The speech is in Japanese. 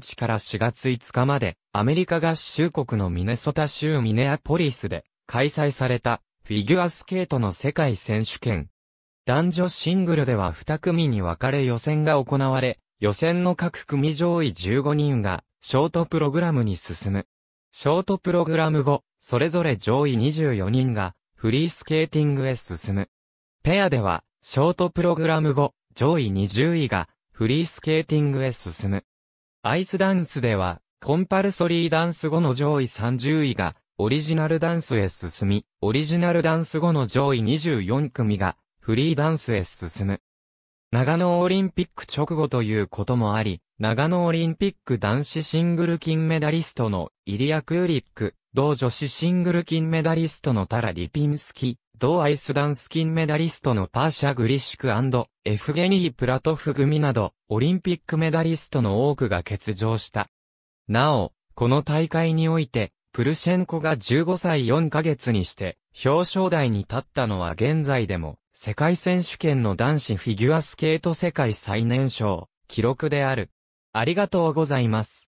1から4月5日まで、アメリカ合衆国のミネソタ州ミネアポリスで開催されたフィギュアスケートの世界選手権。男女シングルでは2組に分かれ予選が行われ、予選の各組上位15人がショートプログラムに進む。ショートプログラム後、それぞれ上位24人がフリースケーティングへ進む。ペアでは、ショートプログラム後、上位20位がフリースケーティングへ進む。アイスダンスでは、コンパルソリーダンス後の上位30位が、オリジナルダンスへ進み、オリジナルダンス後の上位24組が、フリーダンスへ進む。長野オリンピック直後ということもあり、長野オリンピック男子シングル金メダリストのイリア・クーリック、同女子シングル金メダリストのタラ・リピンスキ、同アイスダンス金メダリストのパーシャ・グリシクエフゲニー・プラトフ組など、オリンピックメダリストの多くが欠場した。なお、この大会において、プルシェンコが15歳4ヶ月にして、表彰台に立ったのは現在でも、世界選手権の男子フィギュアスケート世界最年少、記録である。ありがとうございます。